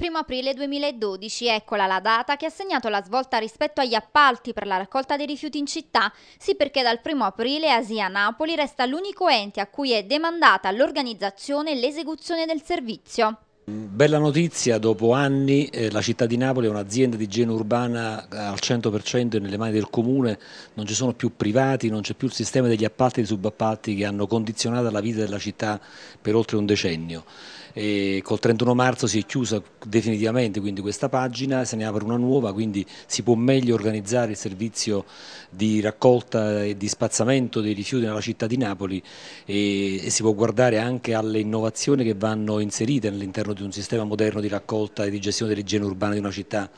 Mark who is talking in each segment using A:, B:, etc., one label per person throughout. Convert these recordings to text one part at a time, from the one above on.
A: 1 aprile 2012, eccola la data che ha segnato la svolta rispetto agli appalti per la raccolta dei rifiuti in città, sì perché dal 1 aprile Asia Napoli resta l'unico ente a cui è demandata l'organizzazione e l'esecuzione del servizio.
B: Bella notizia, dopo anni eh, la città di Napoli è un'azienda di igiene urbana eh, al 100% nelle mani del comune, non ci sono più privati, non c'è più il sistema degli appalti e dei subappalti che hanno condizionato la vita della città per oltre un decennio. E col 31 marzo si è chiusa definitivamente questa pagina, se ne apre una nuova, quindi si può meglio organizzare il servizio di raccolta e di spazzamento dei rifiuti nella città di Napoli e, e si può guardare anche alle innovazioni che vanno inserite all'interno di di un sistema moderno di raccolta e di gestione dell'igiene urbana di una città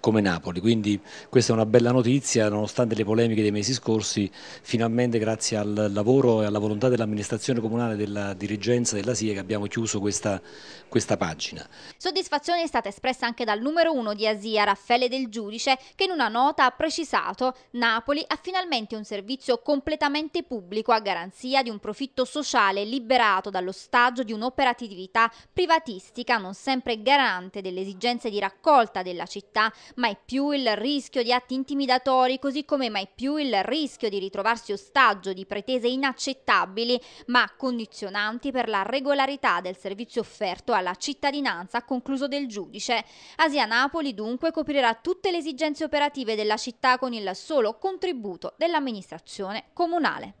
B: come Napoli. Quindi questa è una bella notizia, nonostante le polemiche dei mesi scorsi, finalmente grazie al lavoro e alla volontà dell'amministrazione comunale e della dirigenza della SIE che abbiamo chiuso questa, questa pagina.
A: Soddisfazione è stata espressa anche dal numero uno di ASIA, Raffaele Del Giudice, che in una nota ha precisato Napoli ha finalmente un servizio completamente pubblico a garanzia di un profitto sociale liberato dallo stagio di un'operatività privatistica non sempre garante delle esigenze di raccolta della città mai più il rischio di atti intimidatori, così come mai più il rischio di ritrovarsi ostaggio di pretese inaccettabili ma condizionanti per la regolarità del servizio offerto alla cittadinanza, a concluso del giudice. Asia Napoli dunque coprirà tutte le esigenze operative della città con il solo contributo dell'amministrazione comunale.